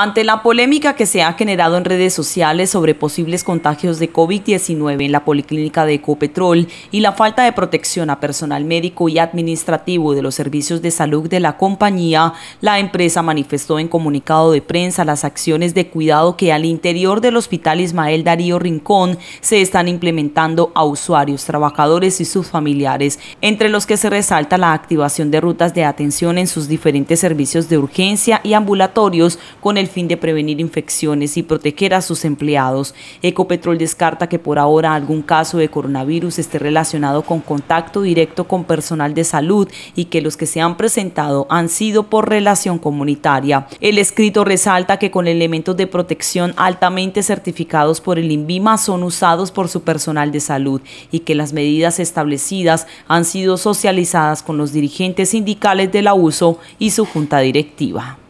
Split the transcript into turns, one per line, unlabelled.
Ante la polémica que se ha generado en redes sociales sobre posibles contagios de COVID-19 en la policlínica de Ecopetrol y la falta de protección a personal médico y administrativo de los servicios de salud de la compañía, la empresa manifestó en comunicado de prensa las acciones de cuidado que al interior del Hospital Ismael Darío Rincón se están implementando a usuarios, trabajadores y sus familiares, entre los que se resalta la activación de rutas de atención en sus diferentes servicios de urgencia y ambulatorios con el fin de prevenir infecciones y proteger a sus empleados. Ecopetrol descarta que por ahora algún caso de coronavirus esté relacionado con contacto directo con personal de salud y que los que se han presentado han sido por relación comunitaria. El escrito resalta que con elementos de protección altamente certificados por el INVIMA son usados por su personal de salud y que las medidas establecidas han sido socializadas con los dirigentes sindicales del la y su junta directiva.